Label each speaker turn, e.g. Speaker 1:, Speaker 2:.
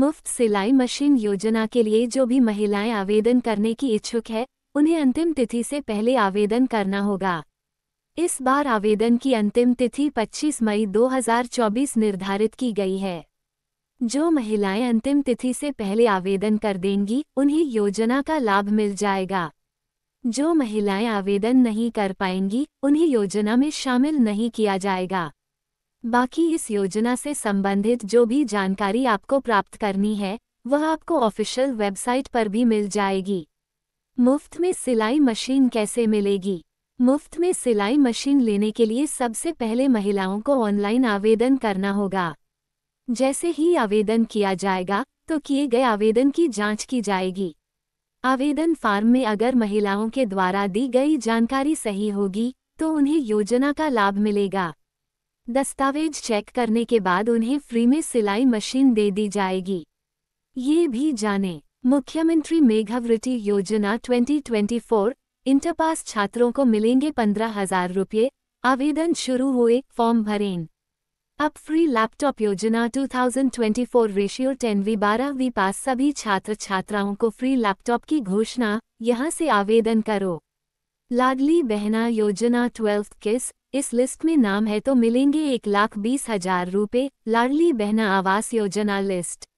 Speaker 1: मुफ्त सिलाई मशीन योजना के लिए जो भी महिलाएं आवेदन करने की इच्छुक है उन्हें अंतिम तिथि से पहले आवेदन करना होगा इस बार आवेदन की अंतिम तिथि 25 मई 2024 निर्धारित की गई है जो महिलाएं अंतिम तिथि से पहले आवेदन कर देंगी उन्हें योजना का लाभ मिल जाएगा जो महिलाएं आवेदन नहीं कर पाएंगी उन्हें योजना में शामिल नहीं किया जाएगा बाकी इस योजना से संबंधित जो भी जानकारी आपको प्राप्त करनी है वह आपको ऑफिशियल वेबसाइट पर भी मिल जाएगी मुफ्त में सिलाई मशीन कैसे मिलेगी मुफ्त में सिलाई मशीन लेने के लिए सबसे पहले महिलाओं को ऑनलाइन आवेदन करना होगा जैसे ही आवेदन किया जाएगा तो किए गए आवेदन की जांच की जाएगी आवेदन फार्म में अगर महिलाओं के द्वारा दी गई जानकारी सही होगी तो उन्हें योजना का लाभ मिलेगा दस्तावेज चेक करने के बाद उन्हें फ्री में सिलाई मशीन दे दी जाएगी ये भी जानें मुख्यमंत्री मेघावृति योजना 2024 इंटरपास छात्रों को मिलेंगे पंद्रह हजार रुपये आवेदन शुरू हुए फॉर्म भरें अब फ्री लैपटॉप योजना 2024 रेशियो टेनवी बारहवीं पास सभी छात्र छात्राओं को फ्री लैपटॉप की घोषणा यहां से आवेदन करो लाडली बहना योजना ट्वेल्थ किस इस लिस्ट में नाम है तो मिलेंगे एक लाख बीस हजार रूपए लाडली बहना आवास योजना लिस्ट